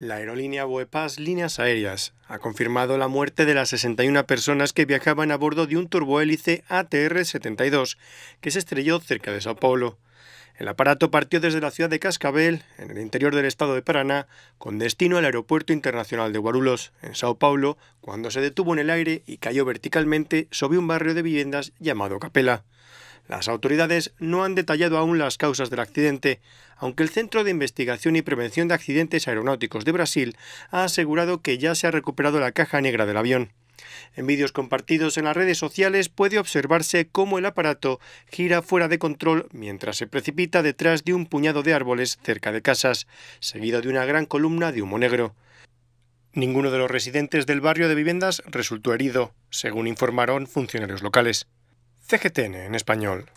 La aerolínea Buepas Líneas Aéreas ha confirmado la muerte de las 61 personas que viajaban a bordo de un turbohélice ATR-72 que se estrelló cerca de Sao Paulo. El aparato partió desde la ciudad de Cascabel, en el interior del estado de Paraná, con destino al Aeropuerto Internacional de Guarulhos, en Sao Paulo, cuando se detuvo en el aire y cayó verticalmente sobre un barrio de viviendas llamado Capela. Las autoridades no han detallado aún las causas del accidente, aunque el Centro de Investigación y Prevención de Accidentes Aeronáuticos de Brasil ha asegurado que ya se ha recuperado la caja negra del avión. En vídeos compartidos en las redes sociales puede observarse cómo el aparato gira fuera de control mientras se precipita detrás de un puñado de árboles cerca de casas, seguido de una gran columna de humo negro. Ninguno de los residentes del barrio de viviendas resultó herido, según informaron funcionarios locales. CGTN en español.